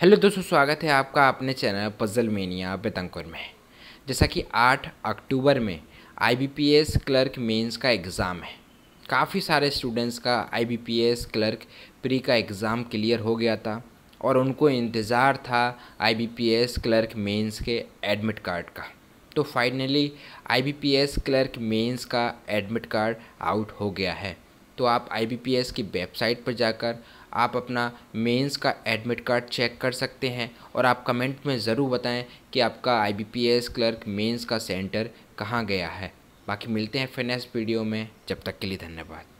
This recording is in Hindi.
हेलो दोस्तों स्वागत है आपका अपने चैनल पजल मेनिया बेतंकुर में जैसा कि 8 अक्टूबर में आईबीपीएस क्लर्क मेंस का एग्ज़ाम है काफ़ी सारे स्टूडेंट्स का आईबीपीएस क्लर्क प्री का एग्ज़ाम क्लियर हो गया था और उनको इंतज़ार था आईबीपीएस क्लर्क मेंस के एडमिट कार्ड का तो फाइनली आईबीपीएस क्लर्क मेंस का एडमिट कार्ड आउट हो गया है तो आप एस की वेबसाइट पर जाकर आप अपना मेंस का एडमिट कार्ड चेक कर सकते हैं और आप कमेंट में ज़रूर बताएं कि आपका एस क्लर्क मेंस का सेंटर कहाँ गया है बाकी मिलते हैं फिर नेक्स्ट वीडियो में जब तक के लिए धन्यवाद